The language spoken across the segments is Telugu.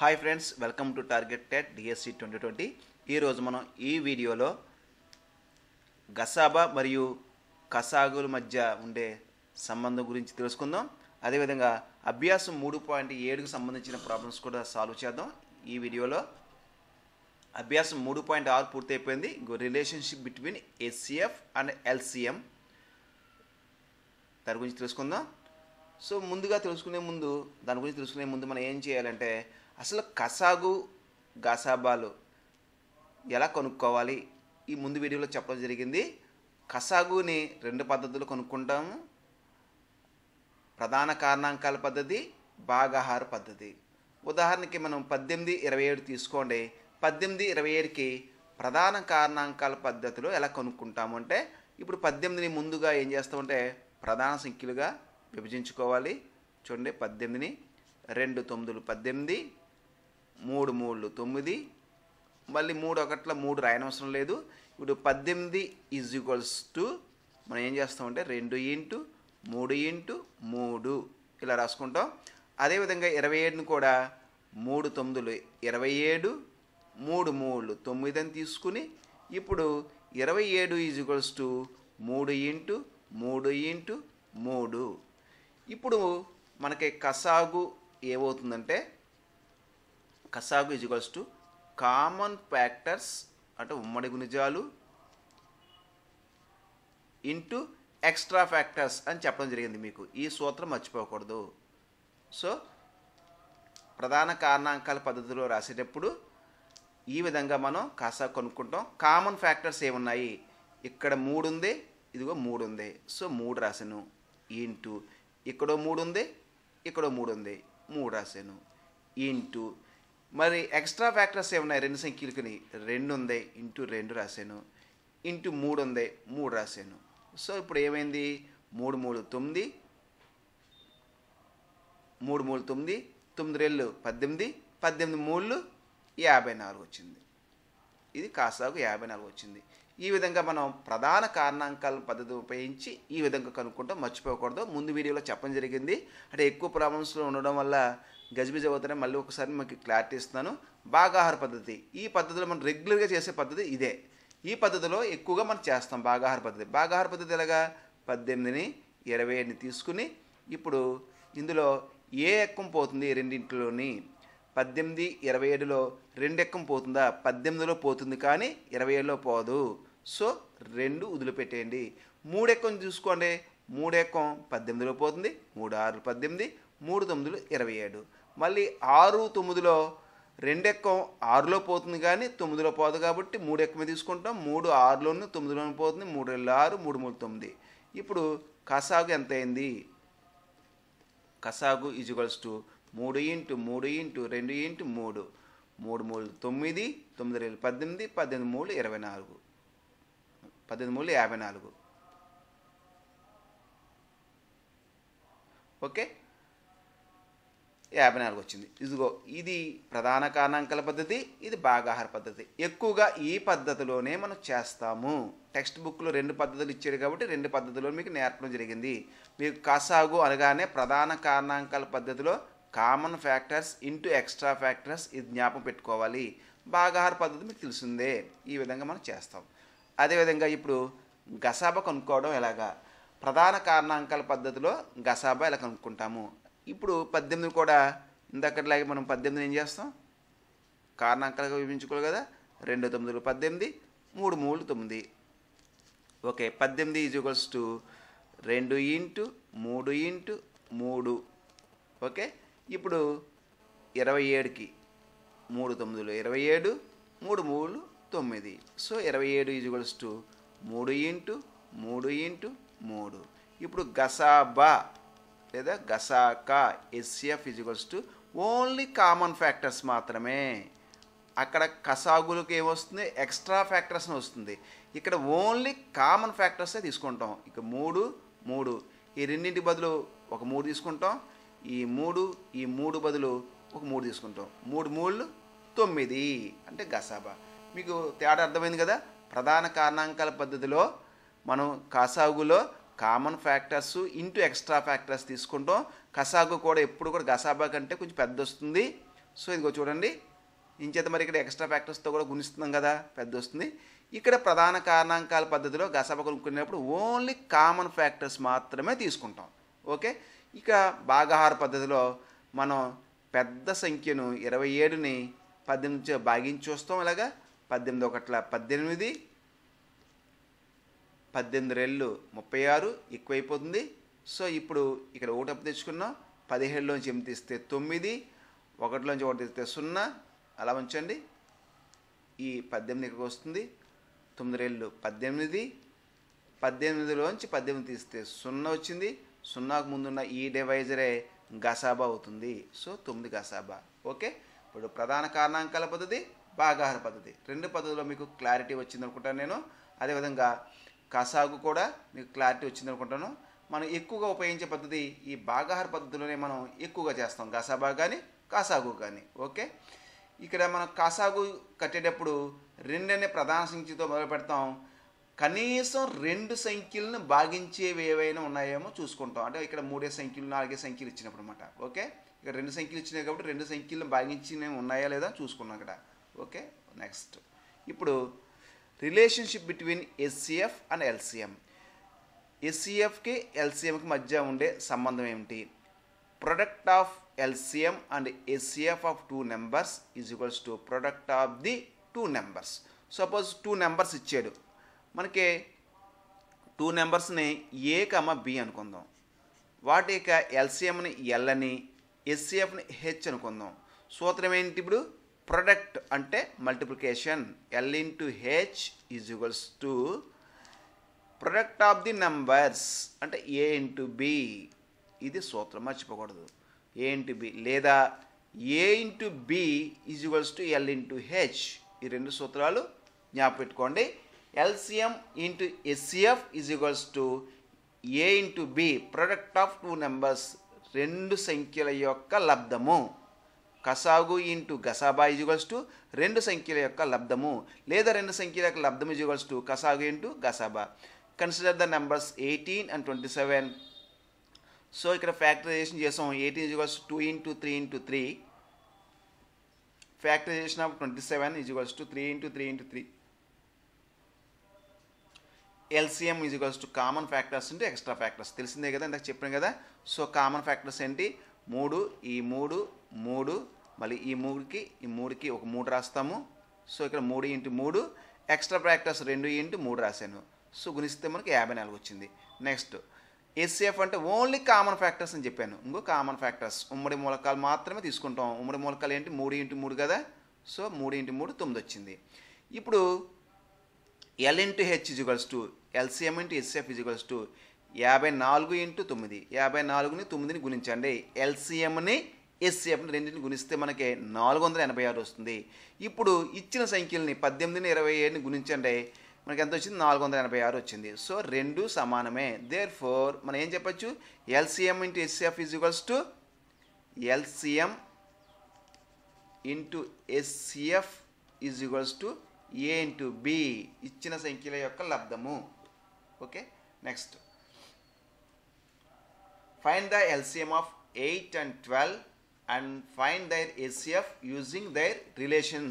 Hi friends welcome to target TET DSC twenty twenty ఈరోజు మనం ఈ వీడియోలో గసాబా మరియు కసాగుల మధ్య ఉండే సంబంధం గురించి తెలుసుకుందాం అదేవిధంగా అభ్యాసం మూడు పాయింట్ ఏడుకు సంబంధించిన ప్రాబ్లమ్స్ కూడా సాల్వ్ చేద్దాం ఈ వీడియోలో అభ్యాసం మూడు పాయింట్ ఆరు పూర్తయిపోయింది relationship between SCF and LCM దాని గురించి తెలుసుకుందాం సో ముందుగా తెలుసుకునే ముందు దాని గురించి తెలుసుకునే ముందు మనం ఏం చేయాలంటే అసలు కసాగు గసాబాలు ఎలా కొనుక్కోవాలి ఈ ముందు వీడియోలో చెప్పడం జరిగింది కసాగుని రెండు పద్ధతులు కొనుక్కుంటాము ప్రధాన కారణాంకాల పద్ధతి భాగాహార పద్ధతి ఉదాహరణకి మనం పద్దెనిమిది ఇరవై ఏడు తీసుకోండి పద్దెనిమిది ఇరవై ఏడుకి ప్రధాన కారణాంకాల పద్ధతిలో ఎలా కొనుక్కుంటాము అంటే ఇప్పుడు పద్దెనిమిదిని ముందుగా ఏం చేస్తామంటే ప్రధాన సంఖ్యలుగా విభజించుకోవాలి చూడండి పద్దెనిమిదిని రెండు తొమ్మిదిలు పద్దెనిమిది మూడు మూడు తొమ్మిది మళ్ళీ మూడు ఒకట్ల మూడు రాయనవసరం లేదు ఇప్పుడు పద్దెనిమిది ఈజ్ ఈక్వల్స్ టు మనం ఏం చేస్తామంటే రెండు ఇంటూ మూడు ఇంటూ మూడు ఇలా రాసుకుంటాం అదేవిధంగా ఇరవై ఏడుని కూడా మూడు తొమ్మిదిలు ఇరవై ఏడు మూడు మూడు తొమ్మిది అని తీసుకుని ఇప్పుడు ఇరవై ఏడు ఈజ్ ఈక్వల్స్ టు మూడు ఇంటూ మూడు ఇంటూ మూడు ఇప్పుడు మనకి కసాగు ఏమవుతుందంటే కసాగు ఈజ్వల్స్ టు కామన్ ఫ్యాక్టర్స్ అంటే ఉమ్మడి గుణిజాలు ఇంటూ ఎక్స్ట్రా ఫ్యాక్టర్స్ అని చెప్పడం జరిగింది మీకు ఈ సూత్రం మర్చిపోకూడదు సో ప్రధాన కారణాంకాల పద్ధతిలో రాసేటప్పుడు ఈ విధంగా మనం కాసా కొనుక్కుంటాం కామన్ ఫ్యాక్టర్స్ ఏమున్నాయి ఇక్కడ మూడు ఉంది ఇదిగో మూడు ఉంది సో మూడు రాశాను ఇంటూ ఇక్కడో మూడు ఉంది ఇక్కడో మూడు ఉంది మూడు రాశాను ఇంటూ మరి ఎక్స్ట్రా ఫ్యాక్టర్స్ ఏమున్నాయి రెండు సంఖ్యలకుని రెండు ఉంది ఇంటూ రెండు రాశాను ఇంటూ మూడు ఉంది మూడు రాశాను సో ఇప్పుడు ఏమైంది మూడు మూడు తొమ్మిది మూడు మూడు తొమ్మిది తొమ్మిది రెళ్ళు పద్దెనిమిది పద్దెనిమిది మూళ్ళు యాభై నాలుగు వచ్చింది ఇది కాసాకు యాభై నాలుగు వచ్చింది ఈ విధంగా మనం ప్రధాన కారణాంకాల పద్ధతి ఉపయోగించి ఈ విధంగా కనుక్కుంటాం మర్చిపోకూడదు ముందు వీడియోలో చెప్పడం జరిగింది అంటే ఎక్కువ ప్రాబ్లమ్స్లో ఉండడం వల్ల గజిబిజి అవుతానే మళ్ళీ ఒకసారి మీకు క్లారిటీ ఇస్తాను భాగాహార పద్ధతి ఈ పద్ధతిలో మనం రెగ్యులర్గా చేసే పద్ధతి ఇదే ఈ పద్ధతిలో ఎక్కువగా మనం చేస్తాం భాగాహార పద్ధతి భాగాహార పద్ధతి ఎలాగా పద్దెనిమిదిని ఇరవై ఏడుని తీసుకుని ఇప్పుడు ఇందులో ఏ ఎక్కం పోతుంది రెండింటిలోని పద్దెనిమిది ఇరవై ఏడులో రెండు ఎక్కం పోతుందా పద్దెనిమిదిలో పోతుంది కానీ ఇరవై ఏడులో పోదు సో రెండు వదిలిపెట్టేయండి మూడెక్కం చూసుకోండి మూడెక్కం పద్దెనిమిదిలో పోతుంది మూడు ఆరు పద్దెనిమిది మూడు తొమ్మిదిలో ఇరవై ఏడు మళ్ళీ ఆరు తొమ్మిదిలో రెండెక్కం ఆరులో పోతుంది కానీ తొమ్మిదిలో పోదు కాబట్టి మూడు ఎక్కమే తీసుకుంటాం మూడు ఆరులోను తొమ్మిదిలోనూ పోతుంది మూడు రెండు ఆరు మూడు మూడు తొమ్మిది ఇప్పుడు కసాగు ఎంత అయింది కసాగు ఈజ్వల్స్ టు మూడు ఇంటు మూడు ఇంటూ రెండు ఇంటు మూడు మూడు మూడు తొమ్మిది తొమ్మిది రెండు పద్దెనిమిది పద్దెనిమిది మూడు ఇరవై నాలుగు పద్దెనిమిది మూడు యాభై నాలుగు ఓకే యాభై నాలుగు వచ్చింది ఇదిగో ఇది ప్రధాన కారణాంకల పద్ధతి ఇది భాగాహార పద్ధతి ఎక్కువగా ఈ పద్ధతిలోనే మనం చేస్తాము టెక్స్ట్ బుక్లో రెండు పద్ధతులు ఇచ్చాడు కాబట్టి రెండు పద్ధతిలో మీకు నేర్పడం జరిగింది మీకు కసాగు అనగానే ప్రధాన కారణాంకాల పద్ధతిలో common factors into extra factors ఇది జ్ఞాపకం పెట్టుకోవాలి భాగాహార పద్ధతి మీకు తెలిసిందే ఈ విధంగా మనం చేస్తాం అదేవిధంగా ఇప్పుడు గసాబ కనుక్కోవడం ఎలాగా ప్రధాన కారణాంకాల పద్ధతిలో గసాబా ఇలా కనుక్కుంటాము ఇప్పుడు పద్దెనిమిది కూడా ఇందక్కట్లాగే మనం పద్దెనిమిది ఏం చేస్తాం కారణాంకాలుగా విభజించుకోవాలి కదా రెండు తొమ్మిదిలు పద్దెనిమిది మూడు మూడు తొమ్మిది ఓకే పద్దెనిమిది ఈజ్వల్స్ టు రెండు ఇంటూ మూడు ఇంటూ మూడు ఓకే ఇప్పుడు ఇరవై ఏడుకి మూడు తొమ్మిదిలో ఇరవై ఏడు మూడు మూడు తొమ్మిది సో ఇరవై ఏడు ఈజ్వల్స్ టు మూడు ఇంటూ మూడు ఇంటూ మూడు ఇప్పుడు గసాబా లేదా గసాక ఎస్సీఎఫ్ ఫిజికల్స్ టు ఓన్లీ కామన్ ఫ్యాక్టర్స్ మాత్రమే అక్కడ కసాగులకు ఏమొస్తుంది ఎక్స్ట్రా ఫ్యాక్టర్స్ వస్తుంది ఇక్కడ ఓన్లీ కామన్ ఫ్యాక్టర్సే తీసుకుంటాం ఇక మూడు మూడు ఈ రెండింటి బదులు ఒక మూడు తీసుకుంటాం ఈ మూడు ఈ మూడు బదులు ఒక మూడు తీసుకుంటాం మూడు మూళ్ళు తొమ్మిది అంటే గసాబా మీకు తేడా అర్థమైంది కదా ప్రధాన కారణాంకాల పద్ధతిలో మనం కాసాగులో common factors into extra factors తీసుకుంటాం కసాగు కూడా ఎప్పుడు కూడా గసాబా కంటే కొంచెం పెద్ద వస్తుంది సో ఇదిగో చూడండి ఇంచేత మరి ఇక్కడ ఎక్స్ట్రా ఫ్యాక్టర్స్తో కూడా గుణిస్తున్నాం కదా పెద్ద వస్తుంది ఇక్కడ ప్రధాన కారణాంకాల పద్ధతిలో గసాబా కొనుక్కునేటప్పుడు ఓన్లీ కామన్ ఫ్యాక్టర్స్ మాత్రమే తీసుకుంటాం ఓకే ఇక భాగాహార పద్ధతిలో మనం పెద్ద సంఖ్యను ఇరవై ఏడుని పద్దెనిమిది భాగించి వస్తాం ఇలాగా పద్దెనిమిది ఒకట్ల పద్దెనిమిది పద్దెనిమిది రెళ్ళు ముప్పై ఆరు ఎక్కువైపోతుంది సో ఇప్పుడు ఇక్కడ ఒకటి అప్పు తెచ్చుకున్నాం పదిహేడులోంచి ఎనిమిది తీస్తే తొమ్మిది ఒకటిలోంచి ఒకటి తీస్తే సున్నా అలా ఉంచండి ఈ పద్దెనిమిది ఇక్కడికి వస్తుంది తొమ్మిది రెళ్ళు పద్దెనిమిది పద్దెనిమిదిలోంచి పద్దెనిమిది తీస్తే సున్నా వచ్చింది సున్నాకు ముందున్న ఈ డివైజరే గసాబా అవుతుంది సో తొమ్మిది గసాబా ఓకే ఇప్పుడు ప్రధాన కారణాంకాల పద్ధతి భాగాహార పద్ధతి రెండు పద్ధతిలో మీకు క్లారిటీ వచ్చింది అనుకుంటాను నేను అదేవిధంగా కసాగు కూడా మీకు క్లారిటీ వచ్చింది అనుకుంటాను మనం ఎక్కువగా ఉపయోగించే పద్ధతి ఈ బాగాహార పద్ధతిలోనే మనం ఎక్కువగా చేస్తాం గసాబా కానీ కాసాగు కానీ ఓకే ఇక్కడ మనం కాసాగు కట్టేటప్పుడు రెండనే ప్రధాన సంఖ్యతో మొదలు పెడతాం కనీసం రెండు సంఖ్యలను భాగించేవి ఏవైనా ఉన్నాయేమో చూసుకుంటాం అంటే ఇక్కడ మూడే సంఖ్యలు నాలుగే సంఖ్యలు ఇచ్చినప్పుడు అనమాట ఓకే ఇక్కడ రెండు సంఖ్యలు ఇచ్చినాయి కాబట్టి రెండు సంఖ్యలను భాగించినవి ఉన్నాయా లేదా చూసుకున్నాం ఇక్కడ ఓకే నెక్స్ట్ ఇప్పుడు relationship between SCF and LCM ఎస్సీఎఫ్కి ఎల్సీఎంకి మధ్య ఉండే సంబంధం ఏమిటి product of LCM and HCF of two numbers is equals to product of the two numbers suppose two numbers ఇచ్చాడు మనకి టూ నెంబర్స్ని ఏ కమ బి అనుకుందాం వాటి యొక్క ఎల్సీఎంని ఎల్ అని ఎస్సీఎఫ్ని హెచ్ అనుకుందాం సూత్రం ఏంటి ఇప్పుడు ప్రొడక్ట్ అంటే multiplication L into H is equals to product of the numbers అంటే ఏ ఇంటూ బి ఇది సూత్రం మర్చిపోకూడదు ఏ ఇంటూ బి లేదా A into B is equals to L into H ఈ రెండు సూత్రాలు జ్ఞాపెట్టుకోండి LCM into HCF is equals to A into B product of two numbers రెండు సంఖ్యల యొక్క లబ్ధము కసాగు ఇంటూ గసాబా ఇజుగల్స్ టు రెండు సంఖ్యల యొక్క లబ్ధము లేదా రెండు సంఖ్యల యొక్క లబ్ధము ఇజుగల్స్ టు కసాగు ఇంటూ గసాబా consider the numbers eighteen and twenty seven so ఇక్కడ ఫ్యాక్టరైజేషన్ చేసాం eighteen equals two into three into three factorization of twenty seven equals to three into three into three LCM equals to common factors అంటే ఎక్స్ట్రా ఫ్యాక్టర్స్ తెలిసిందే కదా ఇంతకు చెప్పాను కదా సో కామన్ ఫ్యాక్టర్స్ ఏంటి మూడు ఈ మూడు మూడు మళ్ళీ ఈ మూడుకి ఈ మూడుకి ఒక మూడు రాస్తాము సో ఇక్కడ మూడు ఇంటూ మూడు ఎక్స్ట్రా ప్రాక్టర్స్ రెండు ఇంటూ మూడు రాశాను సో గుణిస్తే మనకి యాభై నాలుగు వచ్చింది నెక్స్ట్ ఎస్సీఎఫ్ అంటే ఓన్లీ కామన్ ఫ్యాక్టర్స్ అని చెప్పాను ఇంకో కామన్ ఫ్యాక్టర్స్ ఉమ్మడి మూలకాలు మాత్రమే తీసుకుంటాం ఉమ్మడి మూలకాలు ఏంటి మూడు ఇంటూ మూడు కదా సో మూడు ఇంటూ మూడు తొమ్మిది వచ్చింది ఇప్పుడు L into H equals to LCM into HCF equals to యాభై నాలుగు ఇంటూ తొమ్మిది యాభై నాలుగుని తొమ్మిదిని గుణించండి ఎల్సిఎంని ఎస్సీఎంని రెండింటిని గుణిస్తే మనకి నాలుగు వందల ఎనభై ఆరు వస్తుంది ఇప్పుడు ఇచ్చిన సంఖ్యల్ని పద్దెనిమిదిని ఇరవై ఏడుని గుణించండి మనకి ఎంత వచ్చింది నాలుగు వందల ఎనభై ఆరు వచ్చింది సో రెండు సమానమే దేర్ ఫోర్ మనం ఏం చెప్పచ్చు LCM into HCF is equals to LCM into HCF is equals to A into B ఇచ్చిన సంఖ్యల యొక్క లబ్ధము okay next Find the LCM of 8 and 12 and find their ACF using their relation.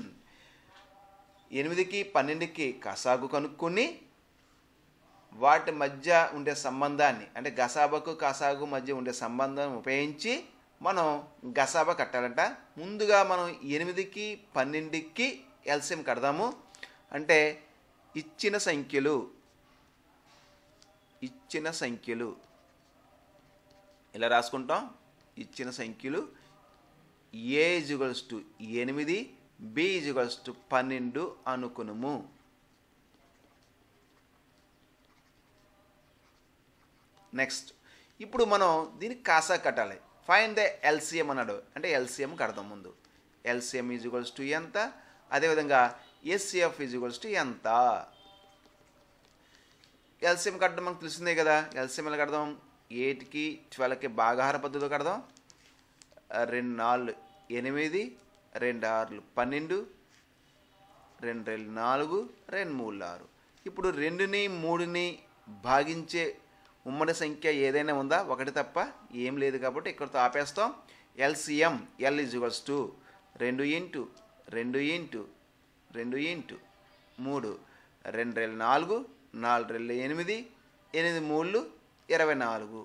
ఎనిమిదికి పన్నెండుకి కసాగు కనుక్కొని వాటి మధ్య ఉండే సంబంధాన్ని అంటే గసాబకు కసాగు మధ్య ఉండే సంబంధాన్ని ఉపయోగించి మనం గసాబా కట్టాలంట ముందుగా మనం ఎనిమిదికి పన్నెండుకి ఎల్సిఎం కడదాము అంటే ఇచ్చిన సంఖ్యలు ఇచ్చిన సంఖ్యలు ఇలా రాసుకుంటాం ఇచ్చిన సంఖ్యలు ఏ ఇజుగల్స్ టు ఎనిమిది బి ఇజుగల్స్ టు పన్నెండు అనుకునుము నెక్స్ట్ ఇప్పుడు మనం దీనికి కాసా కట్టాలి ఫైన్ ద ఎల్సిఎం అన్నాడు అంటే ఎల్సిఎం కడదాం ముందు ఎల్సిఎం ఇజుగల్స్ టు ఎంత అదేవిధంగా ఎస్సిఎఫ్ ఇజుగల్స్ టు ఎంత ఎల్సిఎం కట్టడం మనకు తెలిసిందే కదా ఎల్సిఎం ఎలా కడదాం ఎయిట్కి ట్వెల్వ్కి బాగా ఆహార పద్ధతిలో కడదాం రెండు నాలుగు ఎనిమిది రెండు ఆరులు పన్నెండు రెండు రెండు నాలుగు రెండు మూడు ఆరు ఇప్పుడు రెండుని మూడుని భాగించే ఉమ్మడి సంఖ్య ఏదైనా ఉందా ఒకటి తప్ప ఏం లేదు కాబట్టి ఇక్కడితో ఆపేస్తాం ఎల్సిఎం ఎల్ ఇజువల్స్ టు రెండు ఇంటూ రెండు ఇంటూ రెండు ఇంటూ మూడు రెండు రెండు నాలుగు నాలుగు రెండు ఎనిమిది ఎనిమిది మూడు ఇరవై నాలుగు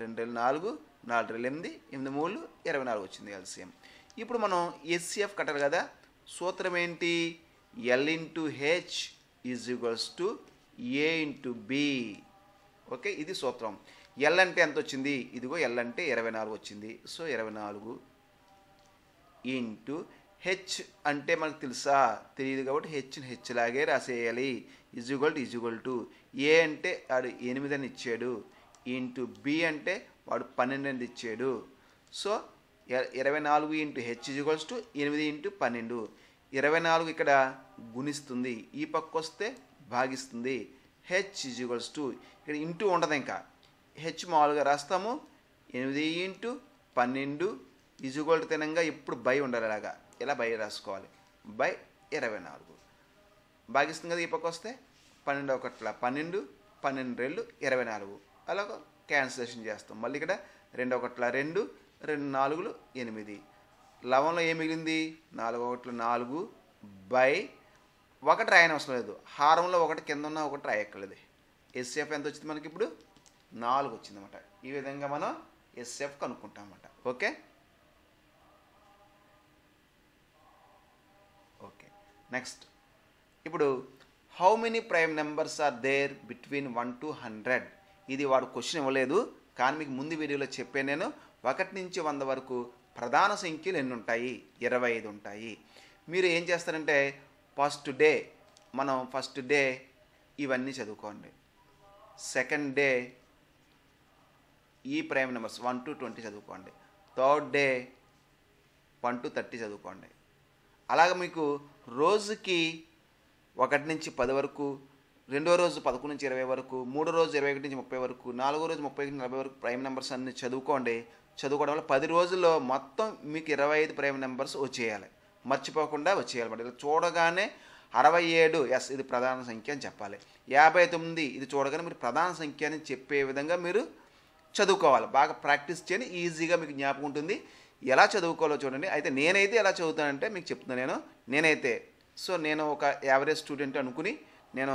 రెండు రెండు నాలుగు నాలుగు రెండు ఎనిమిది ఎనిమిది మూడు ఇరవై నాలుగు వచ్చింది ఎల్సిఎం ఇప్పుడు మనం ఎస్సిఎఫ్ కట్టాలి కదా సూత్రం ఏంటి L into H is equals to A into B okay ఇది సూత్రం ఎల్ అంటే ఎంత వచ్చింది ఇదిగో ఎల్ అంటే ఇరవై నాలుగు వచ్చింది సో ఇరవై నాలుగు ఇంటూ హెచ్ అంటే మనకు తెలుసా తెలియదు కాబట్టి హెచ్ని హెచ్ లాగే రాసేయాలి ఇజుగల్ టు ఇజుగల్ టు ఏ అంటే వాడు ఎనిమిది అని ఇచ్చాడు ఇంటూ బి అంటే వాడు పన్నెండు అని ఇచ్చాడు సో ఇరవై నాలుగు ఇంటూ హెచ్ ఇజుగల్స్ టు ఎనిమిది ఇంటూ పన్నెండు ఇరవై నాలుగు ఇక్కడ గుణిస్తుంది ఈ పక్క వస్తే భాగిస్తుంది హెచ్ ఇజుగల్స్ టు ఇక్కడ ఇంటూ ఉండదు ఇంకా హెచ్ మామూలుగా రాస్తాము ఎనిమిది ఇంటూ పన్నెండు ఇజుగోల్ తినంగా ఎప్పుడు బై ఉండాలి అలాగా ఇలా బై రాసుకోవాలి బై ఇరవై నాలుగు భాగిస్తుంది కదా ఈ వస్తే పన్నెండు ఒకట్ల పన్నెండు పన్నెండు రెండు ఇరవై నాలుగు అలాగ క్యాన్సిలేషన్ చేస్తాం మళ్ళీ ఇక్కడ రెండు ఒకట్ల రెండు రెండు నాలుగులు ఎనిమిది లవంలో ఏం మిగిలింది నాలుగు ఒకట్ల నాలుగు బై ఒకటి అవసరం లేదు హారంలో ఒకటి కింద ఉన్న ఒకటి రాయక్కర్లేదు ఎస్ఎఫ్ ఎంత వచ్చింది మనకి ఇప్పుడు నాలుగు వచ్చిందన్నమాట ఈ విధంగా మనం ఎస్ఎఫ్ కనుక్కుంటామన్నమాట ఓకే నెక్స్ట్ ఇప్పుడు how many prime numbers are there between one to hundred ఇది వాడు క్వశ్చన్ ఇవ్వలేదు కానీ మీకు ముందు వీడియోలో చెప్పే నేను ఒకటి నుంచి వంద వరకు ప్రధాన సంఖ్యలు ఎన్ని ఉంటాయి ఇరవై ఐదు ఉంటాయి మీరు ఏం చేస్తారంటే ఫస్ట్ డే మనం ఫస్ట్ డే ఇవన్నీ చదువుకోండి సెకండ్ డే ఈ prime numbers one to twenty చదువుకోండి third day one to thirty చదువుకోండి అలాగే మీకు రోజుకి ఒకటి నుంచి పది వరకు రెండో రోజు పదకొండు నుంచి ఇరవై వరకు మూడో రోజు ఇరవై ఒకటి నుంచి ముప్పై వరకు నాలుగో రోజు ముప్పై నుంచి నలభై వరకు ప్రైమ్ నెంబర్స్ అన్ని చదువుకోండి చదువుకోవడం వల్ల పది రోజుల్లో మొత్తం మీకు ఇరవై ఐదు ప్రైమ్ నెంబర్స్ వచ్చేయాలి మర్చిపోకుండా వచ్చేయాలన్నమాట ఇలా చూడగానే అరవై ఏడు ఎస్ ఇది ప్రధాన సంఖ్య అని చెప్పాలి యాభై తొమ్మిది ఇది చూడగానే మీరు ప్రధాన సంఖ్య అని చెప్పే విధంగా మీరు చదువుకోవాలి బాగా ప్రాక్టీస్ చేయని ఈజీగా మీకు జ్ఞాపకం ఉంటుంది ఎలా చదువుకోవాలో చూడండి అయితే నేనైతే ఎలా చదువుతానంటే మీకు చెప్తున్నాను నేను నేనైతే సో నేను ఒక యావరేజ్ స్టూడెంట్ అనుకుని నేను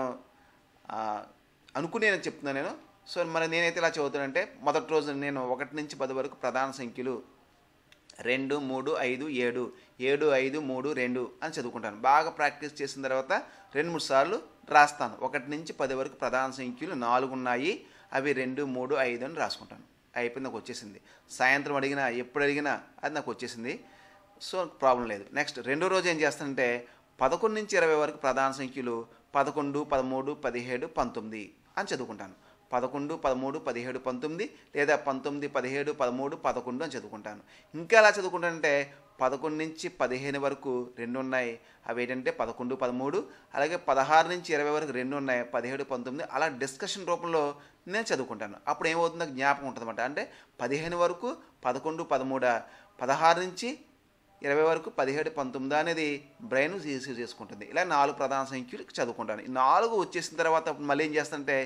అనుకుని నేను చెప్తున్నాను నేను సో మరి నేనైతే ఇలా చదువుతానంటే మొదటి రోజు నేను ఒకటి నుంచి పది వరకు ప్రధాన సంఖ్యలు రెండు మూడు ఐదు ఏడు ఏడు ఐదు మూడు రెండు అని చదువుకుంటాను బాగా ప్రాక్టీస్ చేసిన తర్వాత రెండు మూడు సార్లు రాస్తాను ఒకటి నుంచి పది వరకు ప్రధాన సంఖ్యలు నాలుగు ఉన్నాయి అవి రెండు మూడు ఐదు అని రాసుకుంటాను అయిపోయింది నాకు వచ్చేసింది సాయంత్రం అడిగినా ఎప్పుడు అడిగినా అది నాకు వచ్చేసింది సో ప్రాబ్లం లేదు నెక్స్ట్ రెండో రోజు ఏం చేస్తానంటే పదకొండు నుంచి ఇరవై వరకు ప్రధాన సంఖ్యలు పదకొండు పదమూడు పదిహేడు పంతొమ్మిది అని చదువుకుంటాను పదకొండు పదమూడు పదిహేడు పంతొమ్మిది లేదా పంతొమ్మిది పదిహేడు పదమూడు పదకొండు అని చదువుకుంటాను ఇంకా ఎలా చదువుకుంటానంటే పదకొండు నుంచి పదిహేను వరకు రెండు ఉన్నాయి అవి ఏంటంటే పదకొండు పదమూడు అలాగే పదహారు నుంచి ఇరవై వరకు రెండు ఉన్నాయి పదిహేడు పంతొమ్మిది అలా డిస్కషన్ రూపంలో నేను చదువుకుంటాను అప్పుడు ఏమవుతుందో జ్ఞాపకం ఉంటుందన్నమాట అంటే పదిహేను వరకు పదకొండు పదమూడు పదహారు నుంచి ఇరవై వరకు పదిహేడు పంతొమ్మిది అనేది బ్రెయిన్ సీసీ చేసుకుంటుంది ఇలా నాలుగు ప్రధాన సంఖ్యలు చదువుకుంటాను నాలుగు వచ్చేసిన తర్వాత మళ్ళీ ఏం చేస్తానంటే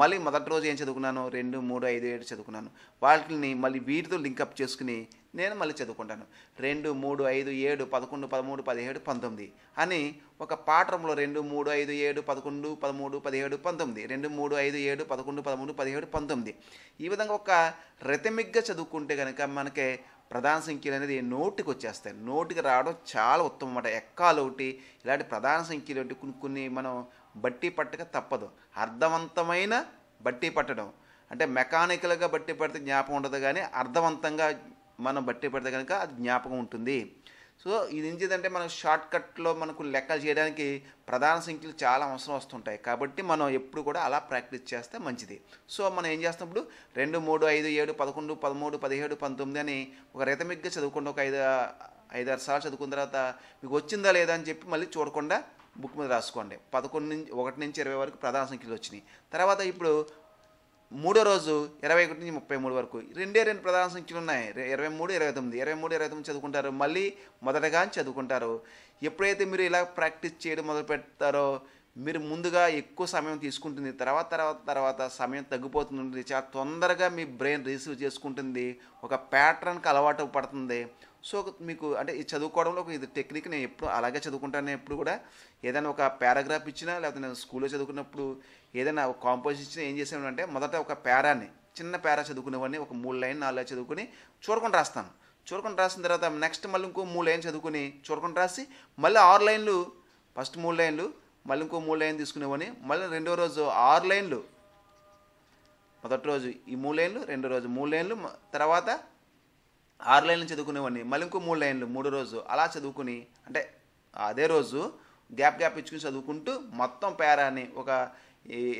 మళ్ళీ మొదటి రోజు ఏం చదువుకున్నాను రెండు మూడు ఐదు ఏడు చదువుకున్నాను వాటిని మళ్ళీ వీటితో లింకప్ చేసుకుని నేను మళ్ళీ చదువుకుంటాను రెండు మూడు ఐదు ఏడు పదకొండు పదమూడు పదిహేడు పంతొమ్మిది అని ఒక పాఠంలో రెండు మూడు ఐదు ఏడు పదకొండు పదమూడు పదిహేడు పంతొమ్మిది రెండు మూడు ఐదు ఏడు పదకొండు పదమూడు పదిహేడు పంతొమ్మిది ఈ విధంగా ఒక రెతమిగ్గా చదువుకుంటే కనుక మనకి ప్రధాన సంఖ్యలు అనేది నోటికి వచ్చేస్తాయి నోటికి రావడం చాలా ఉత్తమం అన్నమాట ఎక్కాలు ఒకటి ఇలాంటి ప్రధాన సంఖ్యలు అంటే కొన్ని కొన్ని మనం బట్టి పట్టక తప్పదు అర్థవంతమైన బట్టి పట్టడం అంటే మెకానికల్గా బట్టి పడితే జ్ఞాపకం ఉండదు కానీ అర్థవంతంగా మనం బట్టి పడితే కనుక అది జ్ఞాపకం ఉంటుంది సో ఇది ఏంటిదంటే మనం షార్ట్ కట్లో మనకు లెక్కలు చేయడానికి ప్రధాన సంఖ్యలు చాలా అవసరం వస్తుంటాయి కాబట్టి మనం ఎప్పుడు కూడా అలా ప్రాక్టీస్ చేస్తే మంచిది సో మనం ఏం చేస్తున్నప్పుడు రెండు మూడు ఐదు ఏడు పదకొండు పదమూడు పదిహేడు పంతొమ్మిది అని ఒక రితమిక్గా చదువుకుంటూ ఒక ఐదు ఐదారు సార్లు చదువుకున్న తర్వాత మీకు వచ్చిందా లేదా అని చెప్పి మళ్ళీ చూడకుండా బుక్ మీద రాసుకోండి పదకొండు నుంచి ఒకటి నుంచి ఇరవై వరకు ప్రధాన సంఖ్యలు వచ్చినాయి తర్వాత ఇప్పుడు మూడో రోజు ఇరవై ఒకటి నుంచి ముప్పై మూడు వరకు రెండే రెండు ప్రధాన సంఖ్యలు ఉన్నాయి ఇరవై మూడు ఇరవై తొమ్మిది ఇరవై మూడు ఇరవై తొమ్మిది చదువుకుంటారు మళ్ళీ మొదటగా చదువుకుంటారు ఎప్పుడైతే మీరు ఇలా ప్రాక్టీస్ చేయడం మొదలు పెడతారో మీరు ముందుగా ఎక్కువ సమయం తీసుకుంటుంది తర్వాత తర్వాత తర్వాత సమయం తగ్గిపోతుంది చాలా తొందరగా మీ బ్రెయిన్ రిసీవ్ చేసుకుంటుంది ఒక ప్యాటర్న్కి అలవాటు పడుతుంది సో మీకు అంటే ఈ చదువుకోవడంలో ఇది టెక్నిక్ నేను ఎప్పుడు అలాగే చదువుకుంటాను ఎప్పుడు కూడా ఏదైనా ఒక పారాగ్రాఫ్ ఇచ్చినా లేకపోతే నేను స్కూల్లో చదువుకున్నప్పుడు ఏదైనా ఒక కాంపోజిషన్ ఇచ్చినా ఏం చేసాను అంటే మొదట ఒక పారాని చిన్న పారా చదువుకునేవాడిని ఒక మూడు లైన్ నాలుగు లైన్ చదువుకుని చూడకుండా రాస్తాను చూడకుండా రాసిన తర్వాత నెక్స్ట్ మళ్ళీ ఇంకో మూడు లైన్ చదువుకుని చూడకుండా రాసి మళ్ళీ ఆరు లైన్లు ఫస్ట్ మూడు లైన్లు మళ్ళీ ఇంకో మూడు లైన్ తీసుకునేవాడిని మళ్ళీ రెండో రోజు ఆరు లైన్లు మొదటి రోజు ఈ మూడు లైన్లు రెండో రోజు మూడు లైన్లు తర్వాత ఆరు లైన్లు చదువుకునేవాడిని మళ్ళీ ఇంకో మూడు లైన్లు మూడు రోజు అలా చదువుకుని అంటే అదే రోజు గ్యాప్ గ్యాప్ ఇచ్చుకుని చదువుకుంటూ మొత్తం పేరాని ఒక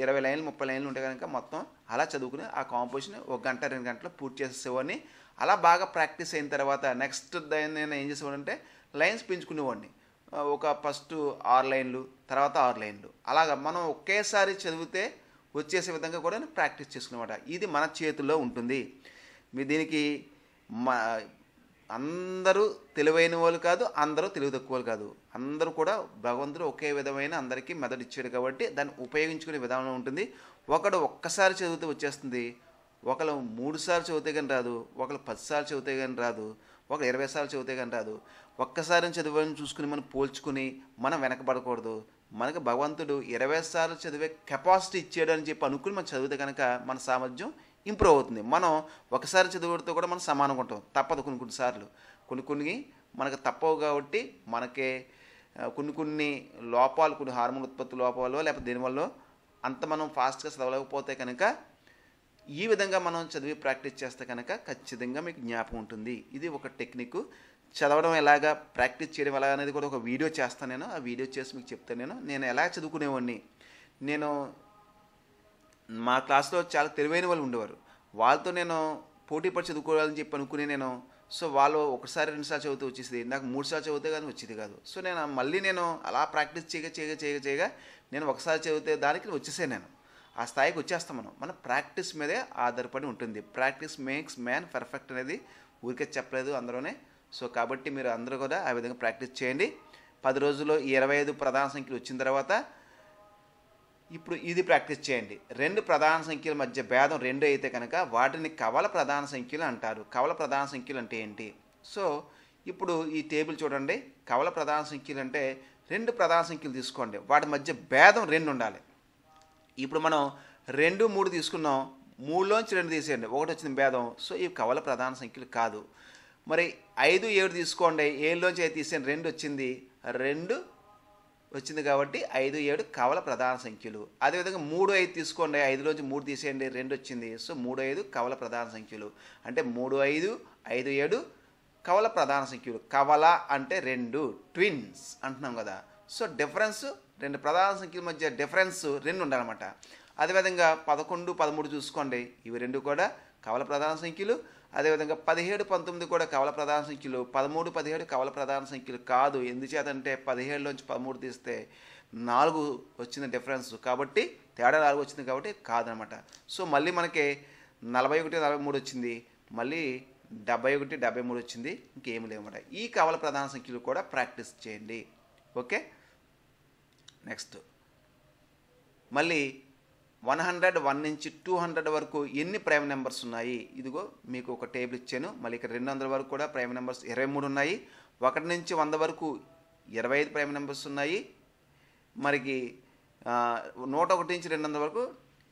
ఇరవై లైన్లు ముప్పై లైన్లు ఉంటే కనుక మొత్తం అలా చదువుకుని ఆ కాంపోజిషన్ ఒక గంట రెండు గంటలు పూర్తి చేసేసేవాడిని అలా బాగా ప్రాక్టీస్ అయిన తర్వాత నెక్స్ట్ దాన్ని నేను ఏం అంటే లైన్స్ పెంచుకునేవాడిని ఒక ఫస్ట్ ఆరు లైన్లు తర్వాత ఆరు లైన్లు అలాగ మనం ఒకేసారి చదివితే వచ్చేసే విధంగా కూడా ప్రాక్టీస్ చేసుకునేమాట ఇది మన చేతిలో ఉంటుంది మీ దీనికి మా అందరూ తెలివైన వాళ్ళు కాదు అందరూ తెలివి తక్కువ కాదు అందరూ కూడా భగవంతుడు ఒకే విధమైన అందరికీ మెదడు ఇచ్చాడు కాబట్టి దాన్ని ఉపయోగించుకునే విధానం ఉంటుంది ఒకడు ఒక్కసారి చదివితే వచ్చేస్తుంది ఒకరు మూడుసార్లు చదివితే కానీ రాదు ఒకరు పదిసార్లు చదివితే కానీ రాదు ఒకరు ఇరవై సార్లు చదివితే కానీ రాదు ఒక్కసారి చదివని చూసుకుని మనం పోల్చుకుని మనం వెనకబడకూడదు మనకు భగవంతుడు ఇరవై సార్లు చదివే కెపాసిటీ ఇచ్చాడు అని చెప్పి అనుకుని మనం చదివితే కనుక మన సామర్థ్యం ఇంప్రూవ్ అవుతుంది మనం ఒకసారి చదివేడితో కూడా మనం సమానంగా ఉంటాం తప్పదు కొన్ని కొన్నిసార్లు కొన్ని కొన్ని మనకు తప్పవు కాబట్టి మనకే కొన్ని కొన్ని లోపాలు కొన్ని హార్మోన్ ఉత్పత్తి లోపాలు లేకపోతే దీనివల్ల అంత మనం ఫాస్ట్గా చదవలేకపోతే కనుక ఈ విధంగా మనం చదివి ప్రాక్టీస్ చేస్తే కనుక ఖచ్చితంగా మీకు జ్ఞాపకం ఉంటుంది ఇది ఒక టెక్నిక్ చదవడం ఎలాగా ప్రాక్టీస్ చేయడం ఎలా అనేది కూడా ఒక వీడియో చేస్తాను నేను ఆ వీడియో చేసి మీకు చెప్తాను నేను నేను ఎలా చదువుకునేవాడిని నేను మా క్లాస్లో చాలా తెలివైన వాళ్ళు ఉండేవారు వాళ్ళతో నేను పోటీ పడి చదువుకోవాలని చెప్పి అనుకుని నేను సో వాళ్ళు ఒకసారి రెండుసార్లు చదివితే వచ్చేసింది నాకు మూడు సార్లు చదివితే కానీ వచ్చేది కాదు సో నేను మళ్ళీ నేను అలా ప్రాక్టీస్ చేయగా చేయగా చేయగా చేయగా నేను ఒకసారి చదివితే దానికి వచ్చేసే నేను ఆ స్థాయికి వచ్చేస్తాం మనం మన ప్రాక్టీస్ మీదే ఆధారపడి ఉంటుంది ప్రాక్టీస్ మేక్స్ మ్యాన్ పర్ఫెక్ట్ అనేది ఊరికే చెప్పలేదు అందరూనే సో కాబట్టి మీరు అందరూ కూడా ఆ విధంగా ప్రాక్టీస్ చేయండి పది రోజుల్లో ఇరవై ఐదు ప్రధాన సంఖ్యలు వచ్చిన తర్వాత ఇప్పుడు ఇది ప్రాక్టీస్ చేయండి రెండు ప్రధాన సంఖ్యల మధ్య భేదం రెండు అయితే కనుక వాటిని కవల ప్రధాన సంఖ్యలు అంటారు కవల ప్రధాన సంఖ్యలు అంటే ఏంటి సో ఇప్పుడు ఈ టేబుల్ చూడండి కవల ప్రధాన సంఖ్యలు అంటే రెండు ప్రధాన సంఖ్యలు తీసుకోండి వాటి మధ్య భేదం రెండు ఉండాలి ఇప్పుడు మనం రెండు మూడు తీసుకున్నాం మూడులోంచి రెండు తీసేయండి ఒకటి వచ్చిన భేదం సో ఇవి కవల ప్రధాన సంఖ్యలు కాదు మరి ఐదు ఏడు తీసుకోండి ఏడులోంచి అయితే తీసేయండి రెండు వచ్చింది రెండు వచ్చింది కాబట్టి ఐదు ఏడు కవల ప్రధాన సంఖ్యలు అదేవిధంగా మూడు ఐదు తీసుకోండి ఐదులోంచి మూడు తీసేయండి రెండు వచ్చింది సో మూడు ఐదు కవల ప్రధాన సంఖ్యలు అంటే మూడు ఐదు ఐదు ఏడు కవల ప్రధాన సంఖ్యలు కవల అంటే రెండు ట్విన్స్ అంటున్నాం కదా సో డిఫరెన్స్ రెండు ప్రధాన సంఖ్యల మధ్య డిఫరెన్స్ రెండు ఉండాలన్నమాట అదేవిధంగా పదకొండు పదమూడు చూసుకోండి ఇవి రెండు కూడా కవల ప్రధాన సంఖ్యలు అదేవిధంగా పదిహేడు పంతొమ్మిది కూడా కవల ప్రధాన సంఖ్యలు పదమూడు పదిహేడు కవల ప్రధాన సంఖ్యలు కాదు ఎందుచేతంటే నుంచి పదమూడు తీస్తే నాలుగు వచ్చింది డిఫరెన్స్ కాబట్టి తేడా నాలుగు వచ్చింది కాబట్టి కాదనమాట సో మళ్ళీ మనకి నలభై ఒకటి నలభై మూడు వచ్చింది మళ్ళీ డెబ్బై ఒకటి డెబ్బై మూడు వచ్చింది ఇంకేం లేవన్నమాట ఈ కవల ప్రధాన సంఖ్యలు కూడా ప్రాక్టీస్ చేయండి ఓకే నెక్స్ట్ మళ్ళీ వన్ హండ్రెడ్ వన్ నుంచి టూ హండ్రెడ్ వరకు ఎన్ని ప్రైమ్ నెంబర్స్ ఉన్నాయి ఇదిగో మీకు ఒక టేబుల్ ఇచ్చాను మళ్ళీ ఇక్కడ రెండు వందల వరకు కూడా ప్రైమ్ నెంబర్స్ ఇరవై మూడు ఉన్నాయి ఒకటి నుంచి వంద వరకు ఇరవై ఐదు ప్రైమ్ నెంబర్స్ ఉన్నాయి మరికి నూట ఒకటి నుంచి రెండు వందల వరకు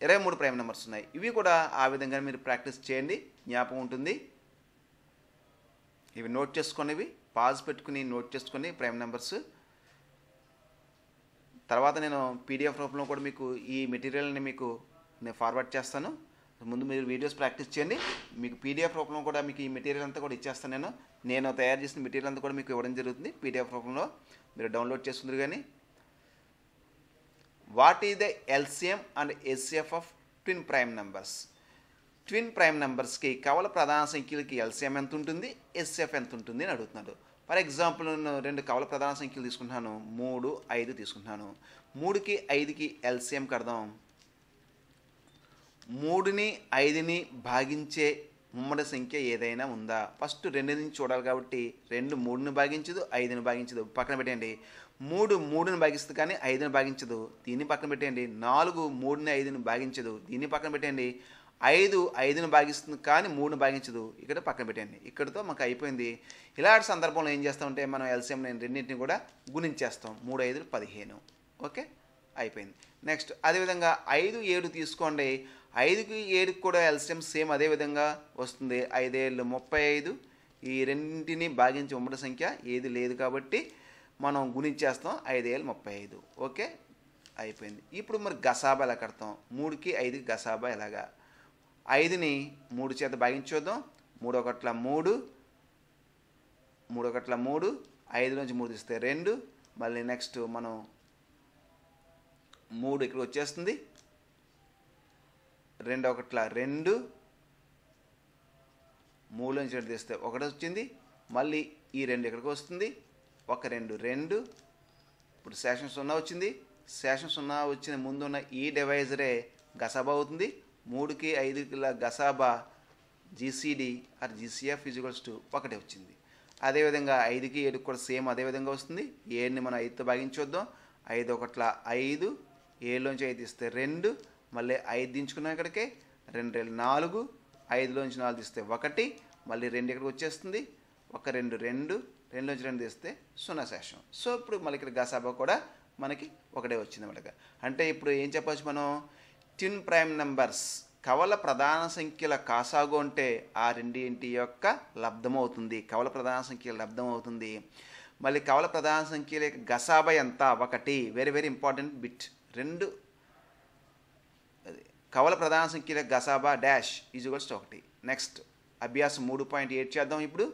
ఇరవై మూడు ప్రైమ్ నెంబర్స్ ఉన్నాయి ఇవి కూడా ఆ విధంగా మీరు ప్రాక్టీస్ చేయండి జ్ఞాపకం ఉంటుంది ఇవి నోట్ చేసుకునేవి పాజ్ పెట్టుకుని నోట్ చేసుకుని ప్రైమ్ నెంబర్స్ తర్వాత నేను పీడిఎఫ్ రూపంలో కూడా మీకు ఈ మెటీరియల్ని మీకు నేను ఫార్వర్డ్ చేస్తాను ముందు మీరు వీడియోస్ ప్రాక్టీస్ చేయండి మీకు పీడిఎఫ్ రూపంలో కూడా మీకు ఈ మెటీరియల్ అంతా కూడా ఇచ్చేస్తాను నేను నేను తయారు చేసిన మెటీరియల్ అంతా కూడా మీకు ఇవ్వడం జరుగుతుంది పీడిఎఫ్ రూపంలో మీరు డౌన్లోడ్ చేస్తుంది కానీ what is the LCM and HCF of twin prime numbers twin prime నెంబర్స్కి కవల ప్రధాన సంఖ్యలకి ఎల్సిఎం ఎంత ఉంటుంది ఎస్సిఎఫ్ ఎంత ఉంటుంది అని అడుగుతున్నాడు ఫర్ ఎగ్జాంపుల్ నేను రెండు కవల ప్రధాన సంఖ్యలు తీసుకుంటున్నాను మూడు ఐదు తీసుకుంటున్నాను మూడుకి ఐదుకి ఎల్సిఎం కడదాం మూడుని ఐదుని భాగించే ఉమ్మడి సంఖ్య ఏదైనా ఉందా ఫస్ట్ రెండు నుంచి చూడాలి కాబట్టి రెండు మూడుని భాగించదు ఐదుని భాగించదు పక్కన పెట్టండి మూడు మూడుని భాగిస్తుంది కానీ ఐదుని భాగించదు దీన్ని పక్కన పెట్టండి నాలుగు మూడుని ఐదుని భాగించదు దీన్ని పక్కన పెట్టండి ఐదు ఐదును భాగిస్తుంది కానీ మూడును భాగించదు ఇక్కడ పక్కన పెట్టండి ఇక్కడతో మాకు అయిపోయింది ఇలాంటి సందర్భంలో ఏం చేస్తామంటే మనం ఎల్సిఎం రెండింటిని కూడా గుణించేస్తాం మూడు ఐదులు పదిహేను ఓకే అయిపోయింది నెక్స్ట్ అదేవిధంగా ఐదు ఏడు తీసుకోండి ఐదుకి ఏడుకి కూడా ఎల్సిఎం సేమ్ అదేవిధంగా వస్తుంది ఐదేళ్ళు ముప్పై ఐదు ఈ రెండింటిని భాగించి ఉమ్మడి సంఖ్య ఏది లేదు కాబట్టి మనం గుణించేస్తాం ఐదేళ్ళు ముప్పై ఐదు ఓకే అయిపోయింది ఇప్పుడు మరి గసాబా ఎలా కడతాం మూడుకి ఐదుకి గసాబా ఎలాగా ఐదుని మూడు చేత భాగించుద్దాం మూడు ఒకట్ల మూడు మూడు ఒకట్ల మూడు ఐదు నుంచి మూడు తీస్తే రెండు మళ్ళీ నెక్స్ట్ మనం మూడు ఇక్కడ వచ్చేస్తుంది రెండు ఒకట్ల రెండు మూడు నుంచి రెండు తీస్తే ఒకటి వచ్చింది మళ్ళీ ఈ రెండు ఇక్కడికి వస్తుంది ఒక రెండు రెండు ఇప్పుడు సెషన్ సున్నా వచ్చింది సెషన్ సున్నా వచ్చిన ముందున్న ఈ డివైజరే గసబ అవుతుంది మూడుకి ఐదుకి గసాబా జీసీడీ ఆర్ జీసీఎఫ్ ఫిజికల్స్ టు ఒకటే వచ్చింది అదేవిధంగా ఐదుకి ఏడుకి కూడా సేమ్ అదేవిధంగా వస్తుంది ఏడుని మనం ఐదుతో భాగించొద్దాం ఐదు ఒకట్ల ఐదు ఏడులోంచి ఐదు ఇస్తే రెండు మళ్ళీ ఐదు దించుకున్నాం ఇక్కడికి రెండు రెండు నాలుగు ఐదులోంచి నాలుగు తీస్తే ఒకటి మళ్ళీ రెండు ఇక్కడికి వచ్చేస్తుంది ఒక రెండు రెండు రెండులోంచి రెండు తీస్తే సున్నా శేషం సో ఇప్పుడు మళ్ళీ ఇక్కడ గసాబా కూడా మనకి ఒకటే వచ్చింది అనమాట అంటే ఇప్పుడు ఏం చెప్పచ్చు మనం టిన్ ప్రైమ్ నెంబర్స్ కవల ప్రధాన సంఖ్యల అంటే ఆ రెండింటి యొక్క లబ్ధమవుతుంది కవల ప్రధాన సంఖ్య లబ్ధమవుతుంది మళ్ళీ కవల ప్రధాన సంఖ్యల యొక్క గసాబ ఎంత ఒకటి వెరీ వెరీ ఇంపార్టెంట్ బిట్ రెండు కవల ప్రధాన సంఖ్యల గసాబా డాష్ ఈజ్ ఒకటి నెక్స్ట్ అభ్యాసం మూడు పాయింట్ ఎయిట్ చేద్దాం ఇప్పుడు